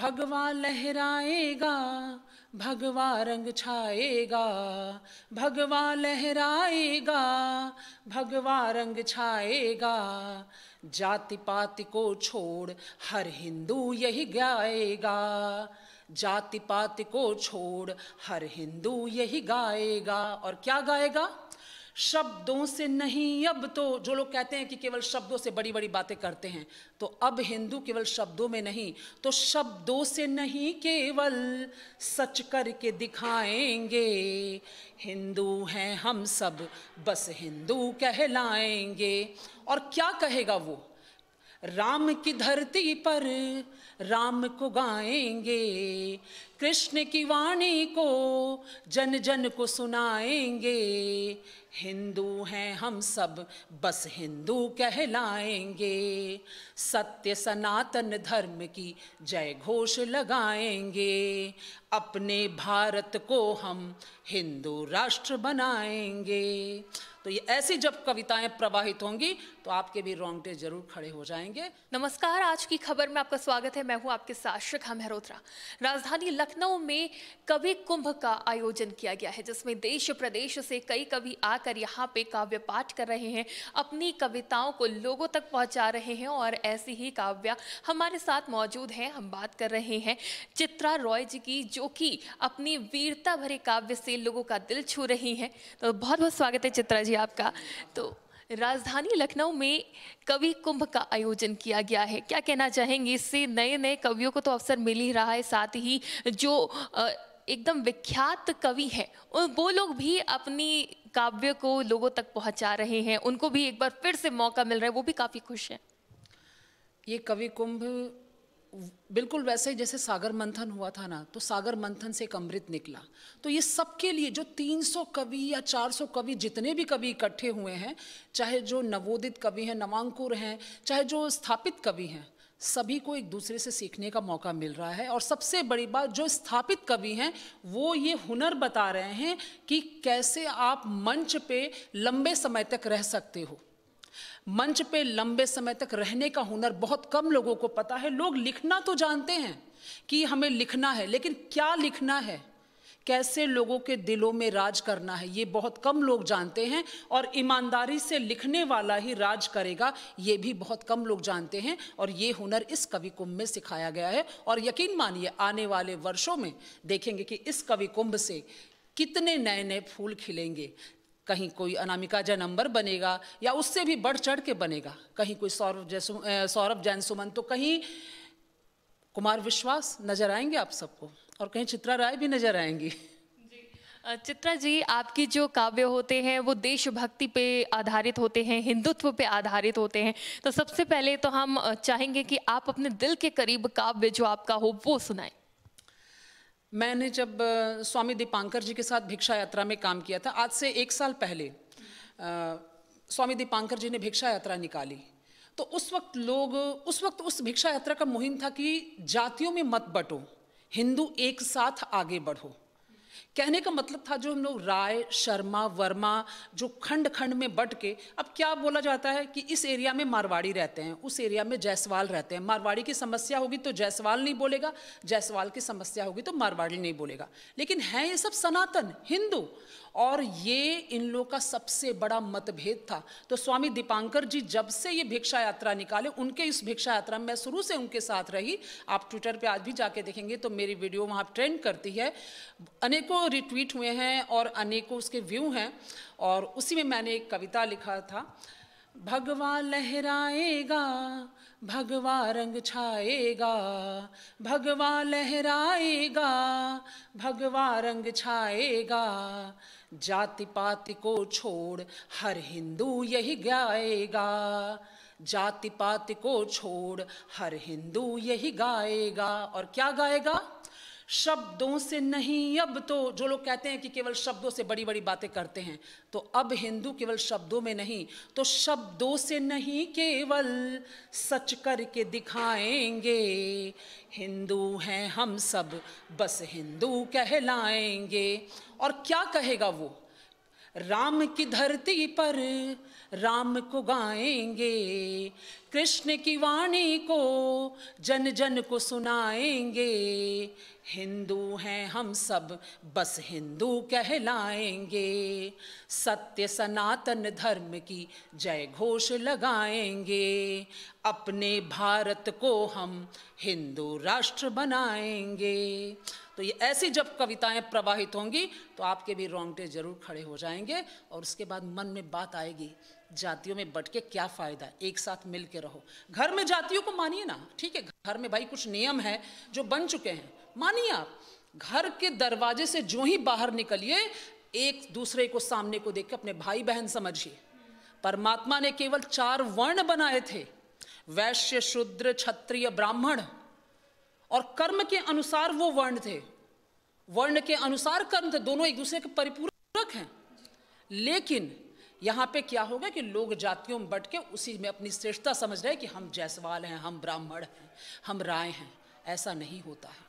भगवा लहराएगा भगवा रंग छाएगा भगवा लहराएगा भगवा रंग छाएगा जाति पाति को छोड़ हर हिंदू यही गाएगा जाति पाति को छोड़ हर हिंदू यही गाएगा और क्या गाएगा शब्दों से नहीं अब तो जो लोग कहते हैं कि केवल शब्दों से बड़ी बड़ी बातें करते हैं तो अब हिंदू केवल शब्दों में नहीं तो शब्दों से नहीं केवल सच करके दिखाएंगे हिंदू हैं हम सब बस हिंदू कहलाएंगे और क्या कहेगा वो राम की धरती पर राम को गाएंगे कृष्ण की वाणी को जन जन को सुनाएंगे हिंदू हैं हम सब बस हिंदू कहलाएंगे सत्य सनातन धर्म की जय घोष लगाएंगे अपने भारत को हम हिंदू राष्ट्र बनाएंगे तो ये ऐसी जब कविताएं प्रवाहित होंगी तो आपके भी रोंगटे जरूर खड़े हो जाएंगे नमस्कार आज की खबर में आपका स्वागत है मैं हूँ आपके साथ शिखा मेहरोत्रा राजधानी लखनऊ लखनऊ में कवि कुंभ का आयोजन किया गया है जिसमें देश प्रदेश से कई कवि आकर यहाँ पे काव्य पाठ कर रहे हैं अपनी कविताओं को लोगों तक पहुँचा रहे हैं और ऐसी ही काव्य हमारे साथ मौजूद हैं हम बात कर रहे हैं चित्रा रॉय जी की जो कि अपनी वीरता भरे काव्य से लोगों का दिल छू रही हैं तो बहुत बहुत स्वागत है चित्रा जी आपका तो राजधानी लखनऊ में कवि कुंभ का आयोजन किया गया है क्या कहना चाहेंगे इससे नए नए कवियों को तो अवसर मिल ही रहा है साथ ही जो एकदम विख्यात कवि है वो लोग भी अपनी काव्य को लोगों तक पहुंचा रहे हैं उनको भी एक बार फिर से मौका मिल रहा है वो भी काफ़ी खुश हैं ये कवि कुंभ बिल्कुल वैसे जैसे सागर मंथन हुआ था ना तो सागर मंथन से एक अमृत निकला तो ये सबके लिए जो 300 कवि या 400 कवि जितने भी कवि इकट्ठे हुए हैं चाहे जो नवोदित कवि हैं नवांकुर हैं चाहे जो स्थापित कवि हैं सभी को एक दूसरे से सीखने का मौका मिल रहा है और सबसे बड़ी बात जो स्थापित कवि हैं वो ये हुनर बता रहे हैं कि कैसे आप मंच पे लंबे समय तक रह सकते हो मंच पे लंबे समय तक रहने का हुनर बहुत कम लोगों को पता है लोग लिखना तो जानते हैं कि हमें लिखना है लेकिन क्या लिखना है कैसे लोगों के दिलों में राज करना है ये बहुत कम लोग जानते हैं और ईमानदारी से लिखने वाला ही राज करेगा ये भी बहुत कम लोग जानते हैं और ये हुनर इस कवि कुंभ में सिखाया गया है और यकीन मानिए आने वाले वर्षों में देखेंगे कि इस कवि कुंभ से कितने नए नए फूल खिलेंगे कहीं कोई अनामिका जय नंबर बनेगा या उससे भी बढ़ चढ़ के बनेगा कहीं कोई सौरभ जय सौरभ जैन सुमन तो कहीं कुमार विश्वास नज़र आएंगे आप सबको और कहीं चित्रा राय भी नज़र आएंगी चित्रा जी आपकी जो काव्य होते हैं वो देशभक्ति पे आधारित होते हैं हिंदुत्व पे आधारित होते हैं तो सबसे पहले तो हम चाहेंगे कि आप अपने दिल के करीब काव्य जो आपका हो वो सुनाएं मैंने जब स्वामी दीपांकर जी के साथ भिक्षा यात्रा में काम किया था आज से एक साल पहले आ, स्वामी दीपांकर जी ने भिक्षा यात्रा निकाली तो उस वक्त लोग उस वक्त उस भिक्षा यात्रा का मुहिम था कि जातियों में मत बटो हिंदू एक साथ आगे बढ़ो कहने का मतलब था जो हम लोग राय शर्मा वर्मा जो खंड खंड में बट के अब क्या बोला जाता है कि इस एरिया में मारवाड़ी रहते हैं उस एरिया में जायसवाल रहते हैं मारवाड़ी की समस्या होगी तो जायसवाल नहीं बोलेगा जायसवाल की समस्या होगी तो मारवाड़ी नहीं बोलेगा लेकिन हैं ये सब सनातन हिंदू और ये इन लोग का सबसे बड़ा मतभेद था तो स्वामी दीपांकर जी जब से ये भिक्षा यात्रा निकाले उनके इस भिक्षा यात्रा में मैं शुरू से उनके साथ रही आप ट्विटर पे आज भी जाके देखेंगे तो मेरी वीडियो वहाँ ट्रेंड करती है अनेक अनेकों तो रिट्वीट हुए हैं और अनेकों उसके व्यू हैं और उसी में मैंने एक कविता लिखा था भगवा लहराएगा भगवा रंग छाएगा भगवा लहराएगा भगवा रंग छाएगा जाति पाति को छोड़ हर हिंदू यही गाएगा जाति पाति को छोड़ हर हिंदू यही गाएगा और क्या गाएगा शब्दों से नहीं अब तो जो लोग कहते हैं कि केवल शब्दों से बड़ी बड़ी बातें करते हैं तो अब हिंदू केवल शब्दों में नहीं तो शब्दों से नहीं केवल सच करके दिखाएंगे हिंदू हैं हम सब बस हिंदू कहलाएंगे और क्या कहेगा वो राम की धरती पर राम को गाएंगे कृष्ण की वाणी को जन जन को सुनाएंगे हिंदू हैं हम सब बस हिंदू कहलाएंगे सत्य सनातन धर्म की जय घोष लगाएंगे अपने भारत को हम हिंदू राष्ट्र बनाएंगे तो ये ऐसी जब कविताएं प्रवाहित होंगी तो आपके भी रोंगटे जरूर खड़े हो जाएंगे और उसके बाद मन में बात आएगी जातियों में बट के क्या फ़ायदा एक साथ मिल के रहो घर में जातियों को मानिए ना ठीक है घर में भाई कुछ नियम है जो बन चुके हैं मानिए आप घर के दरवाजे से जो ही बाहर निकलिए एक दूसरे को सामने को देख के अपने भाई बहन समझिए परमात्मा ने केवल चार वर्ण बनाए थे वैश्य शूद्र क्षत्रिय ब्राह्मण और कर्म के अनुसार वो वर्ण थे वर्ण के अनुसार कर्म थे दोनों एक दूसरे के परिपूरक हैं लेकिन यहाँ पे क्या होगा कि लोग जातियों में बट के उसी में अपनी श्रेष्ठता समझ रहे हैं कि हम जैसवाल हैं हम ब्राह्मण हैं हम राय हैं ऐसा नहीं होता है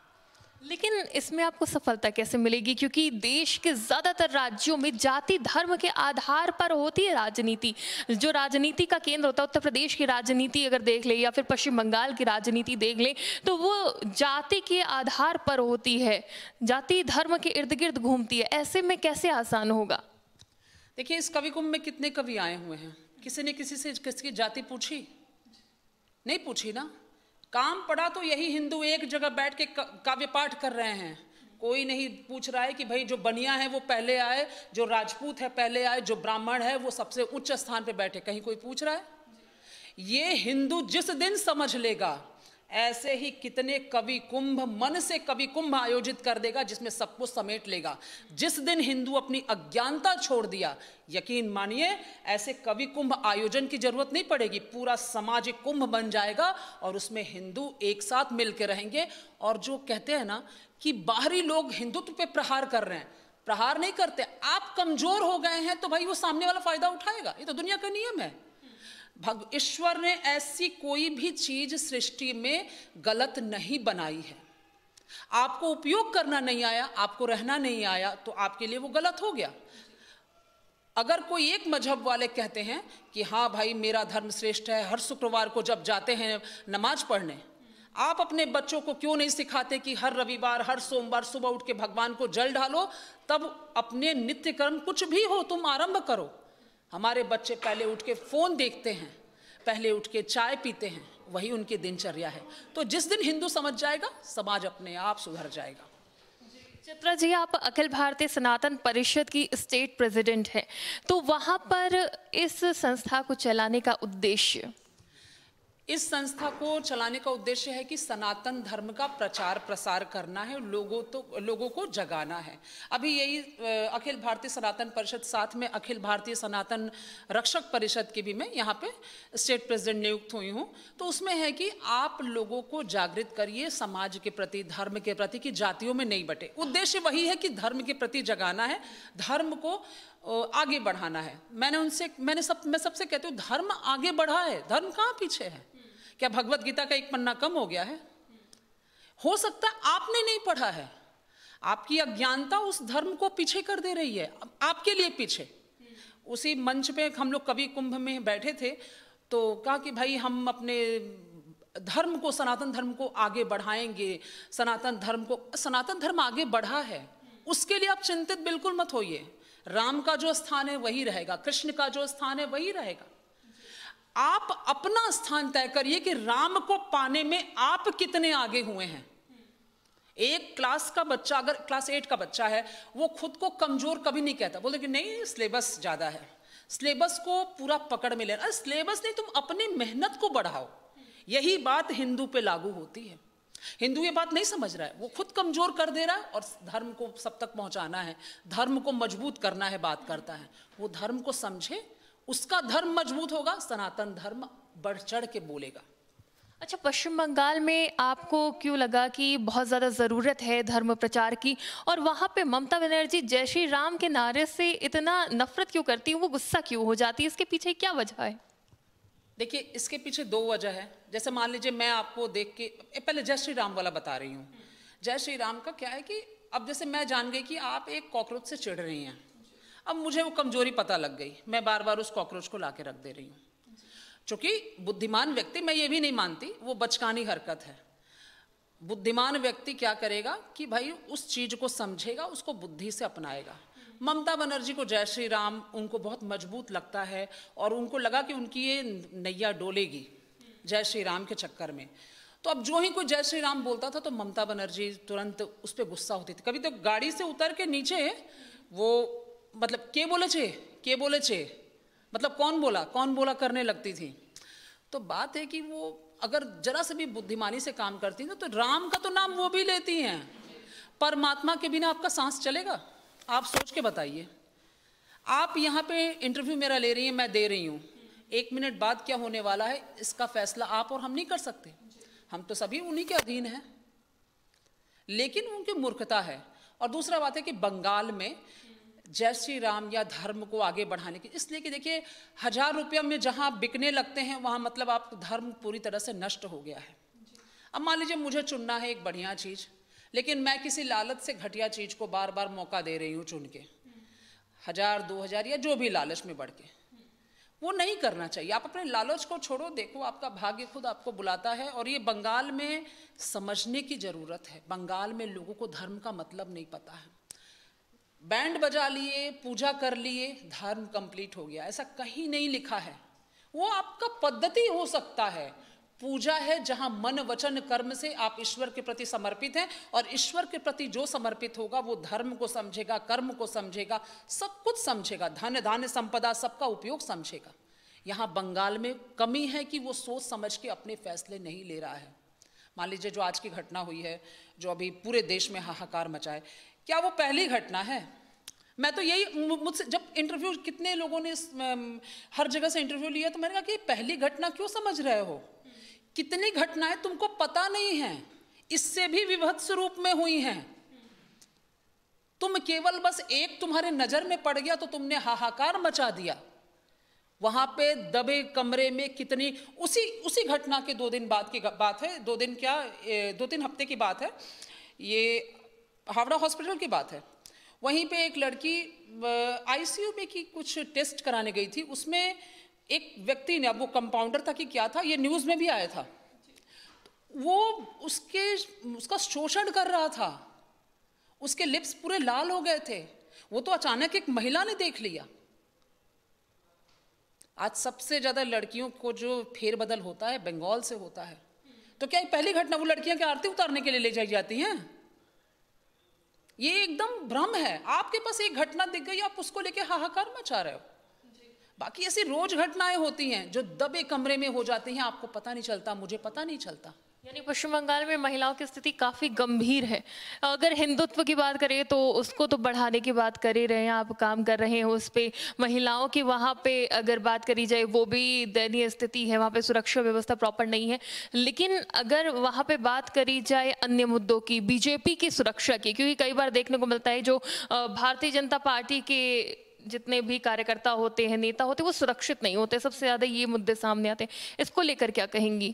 लेकिन इसमें आपको सफलता कैसे मिलेगी क्योंकि देश के ज़्यादातर राज्यों में जाति धर्म के आधार पर होती है राजनीति जो राजनीति का केंद्र होता है उत्तर प्रदेश की राजनीति अगर देख ले या फिर पश्चिम बंगाल की राजनीति देख ले तो वो जाति के आधार पर होती है जाति धर्म के इर्द गिर्द घूमती है ऐसे में कैसे आसान होगा देखिए इस कवि कुंभ में कितने कवि आए हुए हैं किसी ने किसी से किसकी जाति पूछी नहीं पूछी ना काम पड़ा तो यही हिंदू एक जगह बैठ के काव्य पाठ कर रहे हैं कोई नहीं पूछ रहा है कि भाई जो बनिया है वो पहले आए जो राजपूत है पहले आए जो ब्राह्मण है वो सबसे उच्च स्थान पे बैठे कहीं कोई पूछ रहा है ये हिंदू जिस दिन समझ लेगा ऐसे ही कितने कवि कुंभ मन से कवि कुंभ आयोजित कर देगा जिसमें सबको समेट लेगा जिस दिन हिंदू अपनी अज्ञानता छोड़ दिया यकीन मानिए ऐसे कवि कुंभ आयोजन की जरूरत नहीं पड़ेगी पूरा समाज कुंभ बन जाएगा और उसमें हिंदू एक साथ मिलकर रहेंगे और जो कहते हैं ना कि बाहरी लोग हिंदुत्व पे प्रहार कर रहे हैं प्रहार नहीं करते आप कमजोर हो गए हैं तो भाई वो सामने वाला फायदा उठाएगा ये तो दुनिया का नियम है भग ईश्वर ने ऐसी कोई भी चीज सृष्टि में गलत नहीं बनाई है आपको उपयोग करना नहीं आया आपको रहना नहीं आया तो आपके लिए वो गलत हो गया अगर कोई एक मजहब वाले कहते हैं कि हाँ भाई मेरा धर्म श्रेष्ठ है हर शुक्रवार को जब जाते हैं नमाज पढ़ने आप अपने बच्चों को क्यों नहीं सिखाते कि हर रविवार हर सोमवार सुबह उठ के भगवान को जल ढालो तब अपने नित्य कर्म कुछ भी हो तुम आरंभ करो हमारे बच्चे पहले उठ के फ़ोन देखते हैं पहले उठ के चाय पीते हैं वही उनकी दिनचर्या है तो जिस दिन हिंदू समझ जाएगा समाज अपने आप सुधर जाएगा चित्रा जी आप अखिल भारतीय सनातन परिषद की स्टेट प्रेसिडेंट हैं तो वहाँ पर इस संस्था को चलाने का उद्देश्य इस संस्था को चलाने का उद्देश्य है कि सनातन धर्म का प्रचार प्रसार करना है लोगों तो लोगों को जगाना है अभी यही अखिल भारतीय सनातन परिषद साथ में अखिल भारतीय सनातन रक्षक परिषद की भी मैं यहाँ पे स्टेट प्रेसिडेंट नियुक्त हुई हूँ तो उसमें है कि आप लोगों को जागृत करिए समाज के प्रति धर्म के प्रति कि जातियों में नहीं बटे उद्देश्य वही है कि धर्म के प्रति जगाना है धर्म को आगे बढ़ाना है मैंने उनसे मैंने सब मैं सबसे कहती हूँ धर्म आगे बढ़ा है धर्म कहाँ पीछे है क्या भगवत गीता का एक पन्ना कम हो गया है हो सकता है आपने नहीं पढ़ा है आपकी अज्ञानता उस धर्म को पीछे कर दे रही है आपके लिए पीछे उसी मंच पे हम लोग कवि कुंभ में बैठे थे तो कहा कि भाई हम अपने धर्म को सनातन धर्म को आगे बढ़ाएंगे सनातन धर्म को सनातन धर्म आगे बढ़ा है उसके लिए आप चिंतित बिल्कुल मत होइए राम का जो स्थान है वही रहेगा कृष्ण का जो स्थान है वही रहेगा आप अपना स्थान तय करिए कि राम को पाने में आप कितने आगे हुए हैं एक क्लास का बच्चा अगर क्लास एट का बच्चा है वो खुद को कमजोर कभी नहीं कहता बोले कि नहीं सिलेबस ज़्यादा है सिलेबस को पूरा पकड़ में लेना सिलेबस नहीं तुम अपनी मेहनत को बढ़ाओ यही बात हिंदू पे लागू होती है हिंदू ये बात नहीं समझ रहा है वो खुद कमजोर कर दे रहा है और धर्म को सब तक पहुंचाना है धर्म को मजबूत करना है बात करता है वो धर्म को समझे उसका धर्म मजबूत होगा सनातन धर्म बढ़ चढ़ के बोलेगा अच्छा पश्चिम बंगाल में आपको क्यों लगा कि बहुत ज़्यादा ज़रूरत है धर्म प्रचार की और वहाँ पे ममता बनर्जी जय श्री राम के नारे से इतना नफरत क्यों करती है वो गुस्सा क्यों हो जाती है इसके पीछे क्या वजह है देखिए इसके पीछे दो वजह है जैसे मान लीजिए मैं आपको देख के पहले जय श्री राम वाला बता रही हूँ जय श्री राम का क्या है कि अब जैसे मैं जान गई कि आप एक कॉकरोच से चिढ़ रही हैं अब मुझे वो कमजोरी पता लग गई मैं बार बार उस कॉकरोच को ला के रख दे रही हूँ चूंकि बुद्धिमान व्यक्ति मैं ये भी नहीं मानती वो बचकानी हरकत है बुद्धिमान व्यक्ति क्या करेगा कि भाई उस चीज़ को समझेगा उसको बुद्धि से अपनाएगा ममता बनर्जी को जय श्री राम उनको बहुत मजबूत लगता है और उनको लगा कि उनकी ये नैया डोलेगी जय श्री राम के चक्कर में तो अब जो ही कोई जय श्री राम बोलता था तो ममता बनर्जी तुरंत उस पर गुस्सा होती थी कभी तो गाड़ी से उतर के नीचे वो मतलब के बोले छे के बोले छे मतलब कौन बोला कौन बोला करने लगती थी तो बात है कि वो अगर जरा से भी बुद्धिमानी से काम करती ना तो राम का तो नाम वो भी लेती हैं परमात्मा के बिना आपका सांस चलेगा आप सोच के बताइए आप यहाँ पे इंटरव्यू मेरा ले रही हैं मैं दे रही हूँ एक मिनट बाद क्या होने वाला है इसका फैसला आप और हम नहीं कर सकते हम तो सभी उन्हीं के अधीन हैं लेकिन उनकी मूर्खता है और दूसरा बात है कि बंगाल में जय श्री राम या धर्म को आगे बढ़ाने की इसलिए कि देखिए हज़ार रुपये में जहाँ बिकने लगते हैं वहाँ मतलब आप धर्म पूरी तरह से नष्ट हो गया है अब मान लीजिए मुझे चुनना है एक बढ़िया चीज़ लेकिन मैं किसी लालच से घटिया चीज़ को बार बार मौका दे रही हूँ चुन के हज़ार दो हज़ार या जो भी लालच में बढ़ के वो नहीं करना चाहिए आप अपने लालच को छोड़ो देखो आपका भाग्य खुद आपको बुलाता है और ये बंगाल में समझने की ज़रूरत है बंगाल में लोगों को धर्म का मतलब नहीं पता है बैंड बजा लिए पूजा कर लिए धर्म कंप्लीट हो गया ऐसा कहीं नहीं लिखा है वो आपका पद्धति हो सकता है पूजा है जहां मन वचन कर्म से आप ईश्वर के प्रति समर्पित हैं और ईश्वर के प्रति जो समर्पित होगा वो धर्म को समझेगा कर्म को समझेगा सब कुछ समझेगा धन धान्य संपदा सबका उपयोग समझेगा यहाँ बंगाल में कमी है कि वो सोच समझ के अपने फैसले नहीं ले रहा है मान लीजिए जो आज की घटना हुई है जो अभी पूरे देश में हाहाकार मचाए क्या वो पहली घटना है मैं तो यही मुझसे जब इंटरव्यू कितने लोगों ने हर जगह से इंटरव्यू लिया तो मैंने कहा कि पहली घटना क्यों समझ रहे हो कितनी घटनाएं तुमको पता नहीं है इससे भी विभत्स रूप में हुई हैं तुम केवल बस एक तुम्हारे नजर में पड़ गया तो तुमने हाहाकार मचा दिया वहां पे दबे कमरे में कितनी उसी उसी घटना के दो दिन बाद की बात है दो दिन क्या दो तीन हफ्ते की बात है ये हावड़ा हॉस्पिटल की बात है वहीं पे एक लड़की आईसीयू में की कुछ टेस्ट कराने गई थी उसमें एक व्यक्ति ने अब वो कंपाउंडर था कि क्या था ये न्यूज़ में भी आया था वो उसके उसका शोषण कर रहा था उसके लिप्स पूरे लाल हो गए थे वो तो अचानक एक महिला ने देख लिया आज सबसे ज़्यादा लड़कियों को जो फेरबदल होता है बंगाल से होता है तो क्या पहली घटना वो लड़कियां क्या आरती उतारने के लिए ले जाई जाती हैं ये एकदम भ्रम है आपके पास एक घटना दिख गई आप उसको लेके हाहाकार मचा रहे हो बाकी ऐसी रोज घटनाएं होती हैं जो दबे कमरे में हो जाती हैं आपको पता नहीं चलता मुझे पता नहीं चलता यानी पश्चिम बंगाल में महिलाओं की स्थिति काफ़ी गंभीर है अगर हिंदुत्व की बात करें तो उसको तो बढ़ाने की बात कर ही रहे हैं आप काम कर रहे हैं उस पर महिलाओं की वहाँ पे अगर बात करी जाए वो भी दयनीय स्थिति है वहाँ पे सुरक्षा व्यवस्था प्रॉपर नहीं है लेकिन अगर वहाँ पे बात करी जाए अन्य मुद्दों की बीजेपी की सुरक्षा की क्योंकि कई बार देखने को मिलता है जो भारतीय जनता पार्टी के जितने भी कार्यकर्ता होते हैं नेता होते हैं वो सुरक्षित नहीं होते सबसे ज़्यादा ये मुद्दे सामने आते हैं इसको लेकर क्या कहेंगी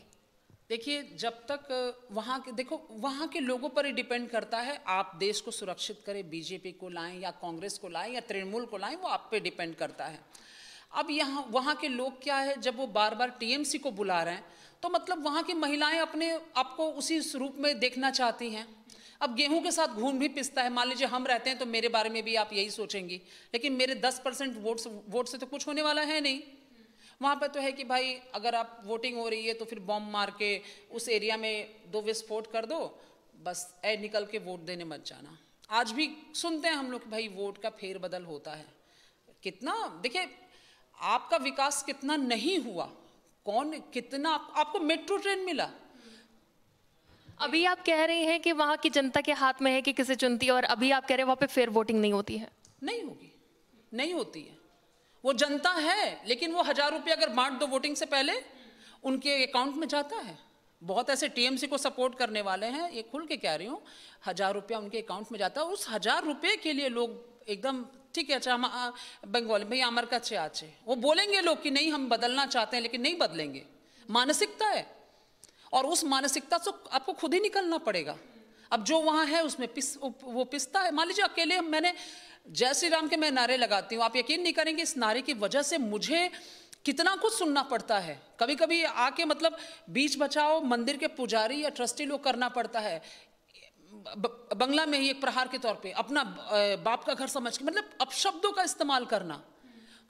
देखिए जब तक वहाँ के देखो वहाँ के लोगों पर ही डिपेंड करता है आप देश को सुरक्षित करें बीजेपी को लाएं या कांग्रेस को लाएं या तृणमूल को लाएं वो आप पे डिपेंड करता है अब यहाँ वहाँ के लोग क्या है जब वो बार बार टीएमसी को बुला रहे हैं तो मतलब वहाँ की महिलाएं अपने आपको उसी रूप में देखना चाहती हैं अब गेहूं के साथ घून भी पिसता है मान लीजिए हम रहते हैं तो मेरे बारे में भी आप यही सोचेंगी लेकिन मेरे दस परसेंट वोट वोट से तो कुछ होने वाला है नहीं वहाँ पर तो है कि भाई अगर आप वोटिंग हो रही है तो फिर बॉम्ब मार के उस एरिया में दो विस्फोट कर दो बस ए निकल के वोट देने मत जाना आज भी सुनते हैं हम लोग भाई वोट का फेरबदल होता है कितना देखिए आपका विकास कितना नहीं हुआ कौन कितना आप, आपको मेट्रो ट्रेन मिला अभी आप कह रहे हैं कि वहां की जनता के हाथ में है कि किसे चुनती है और अभी आप कह रहे हैं वहां पे फेयर वोटिंग नहीं होती है नहीं होगी नहीं होती है वो जनता है लेकिन वो हजार रुपये अगर बांट दो वोटिंग से पहले उनके अकाउंट में जाता है बहुत ऐसे टीएमसी को सपोर्ट करने वाले हैं ये खुल के कह रही हूँ हजार रुपया उनके अकाउंट में जाता है उस हजार रुपये के लिए लोग एकदम ठीक है अच्छा हम बंगाल में अमर का छे आचे वो बोलेंगे लोग कि नहीं हम बदलना चाहते हैं लेकिन नहीं बदलेंगे मानसिकता है और उस मानसिकता से आपको खुद ही निकलना पड़ेगा अब जो वहाँ है उसमें पिस वो पिसता है मान लीजिए अकेले मैंने जय श्री राम के मैं नारे लगाती हूँ आप यकीन नहीं करेंगे इस नारे की वजह से मुझे कितना कुछ सुनना पड़ता है कभी कभी आके मतलब बीच बचाओ मंदिर के पुजारी या ट्रस्टी लोग करना पड़ता है बंगला में ही एक प्रहार के तौर पे अपना बाप का घर समझ के मतलब अपशब्दों का इस्तेमाल करना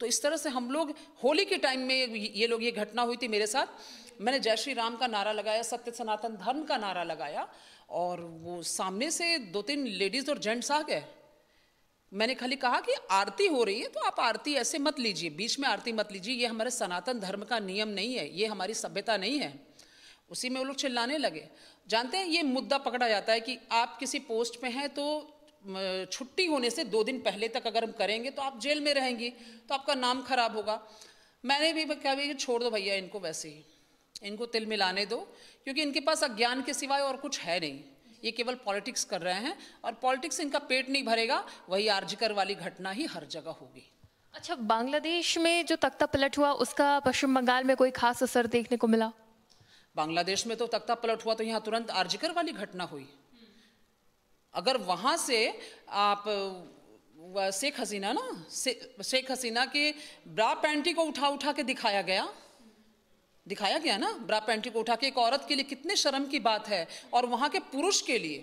तो इस तरह से हम लोग होली के टाइम में ये लोग ये घटना हुई थी मेरे साथ मैंने जय श्री राम का नारा लगाया सत्य सनातन धर्म का नारा लगाया और वो सामने से दो तीन लेडीज़ और जेंट्स आ गए मैंने खाली कहा कि आरती हो रही है तो आप आरती ऐसे मत लीजिए बीच में आरती मत लीजिए ये हमारे सनातन धर्म का नियम नहीं है ये हमारी सभ्यता नहीं है उसी में वो लोग चिल्लाने लगे जानते हैं ये मुद्दा पकड़ा जाता है कि आप किसी पोस्ट पे हैं तो छुट्टी होने से दो दिन पहले तक अगर हम करेंगे तो आप जेल में रहेंगी तो आपका नाम खराब होगा मैंने भी क्या भी छोड़ दो भैया इनको वैसे ही इनको तिल मिलाने दो क्योंकि इनके पास अज्ञान के सिवाय और कुछ है नहीं ये केवल पॉलिटिक्स कर रहे हैं और पॉलिटिक्स इनका पेट नहीं भरेगा वही आर्जिकर वाली घटना ही हर जगह होगी अच्छा बांग्लादेश में जो तख्ता पलट हुआ उसका पश्चिम बंगाल में कोई खास असर देखने को मिला बांग्लादेश में तो तख्ता पलट हुआ तो यहाँ तुरंत आर्जिकर वाली घटना हुई अगर वहां से आप शेख हसीना ना शेख हसीना के ब्रा पैंटी को उठा उठा के दिखाया गया दिखाया गया ना ब्रा पैंटी को उठा के एक औरत के लिए कितने शर्म की बात है और वहां के पुरुष के लिए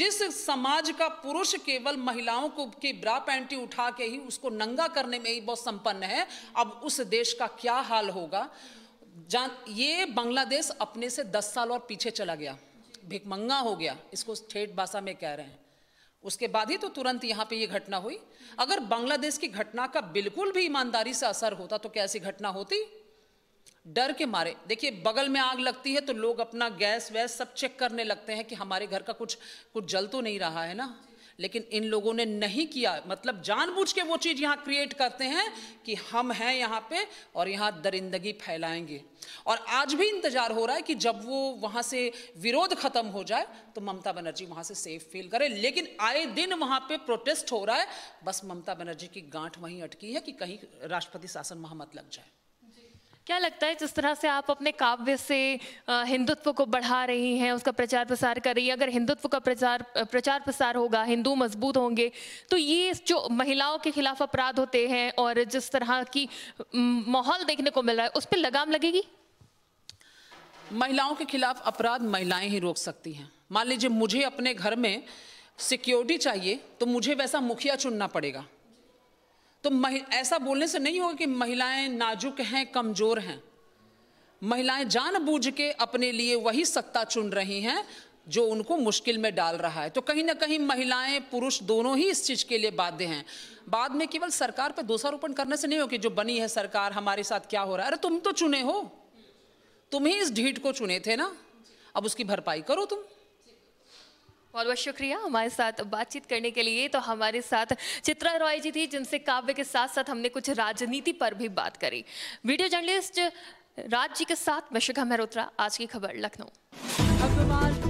जिस समाज का पुरुष केवल महिलाओं को के ब्रा पैंटी उठा के ही उसको नंगा करने में ही बहुत संपन्न है अब उस देश का क्या हाल होगा जान ये बांग्लादेश अपने से दस साल और पीछे चला गया भिकमंगा हो गया इसको ठेठ भाषा में कह रहे हैं उसके बाद ही तो तुरंत यहाँ पे ये घटना हुई अगर बांग्लादेश की घटना का बिल्कुल भी ईमानदारी से असर होता तो क्या ऐसी घटना होती डर के मारे देखिए बगल में आग लगती है तो लोग अपना गैस वैस सब चेक करने लगते हैं कि हमारे घर का कुछ कुछ जल तो नहीं रहा है ना लेकिन इन लोगों ने नहीं किया मतलब जानबूझ के वो चीज़ यहाँ क्रिएट करते हैं कि हम हैं यहाँ पे और यहाँ दरिंदगी फैलाएंगे और आज भी इंतजार हो रहा है कि जब वो वहाँ से विरोध खत्म हो जाए तो ममता बनर्जी वहाँ से सेफ फील करे लेकिन आए दिन वहाँ पे प्रोटेस्ट हो रहा है बस ममता बनर्जी की गांठ वहीं अटकी है कि कहीं राष्ट्रपति शासन वहाँ मत लग जाए क्या लगता है जिस तरह से आप अपने काव्य से हिंदुत्व को बढ़ा रही हैं उसका प्रचार प्रसार कर रही हैं अगर हिंदुत्व का प्रचार प्रचार प्रसार होगा हिंदू मजबूत होंगे तो ये जो महिलाओं के खिलाफ अपराध होते हैं और जिस तरह की माहौल देखने को मिल रहा है उस पर लगाम लगेगी महिलाओं के खिलाफ अपराध महिलाएं ही रोक सकती हैं मान लीजिए मुझे अपने घर में सिक्योरिटी चाहिए तो मुझे वैसा मुखिया चुनना पड़ेगा तो ऐसा बोलने से नहीं होगा कि महिलाएं नाजुक हैं कमज़ोर हैं महिलाएं जानबूझ के अपने लिए वही सत्ता चुन रही हैं जो उनको मुश्किल में डाल रहा है तो कहीं ना कहीं महिलाएं पुरुष दोनों ही इस चीज़ के लिए बाध्य हैं बाद में केवल सरकार पर दोषारोपण करने से नहीं हो कि जो बनी है सरकार हमारे साथ क्या हो रहा है अरे तुम तो चुने हो तुम ही इस ढीठ को चुने थे ना अब उसकी भरपाई करो तुम बहुत बहुत शुक्रिया हमारे साथ बातचीत करने के लिए तो हमारे साथ चित्रा रॉय जी थी जिनसे काव्य के साथ साथ हमने कुछ राजनीति पर भी बात करी वीडियो जर्नलिस्ट राज जी के साथ मैं शिखा मेहरोत्रा आज की खबर लखनऊ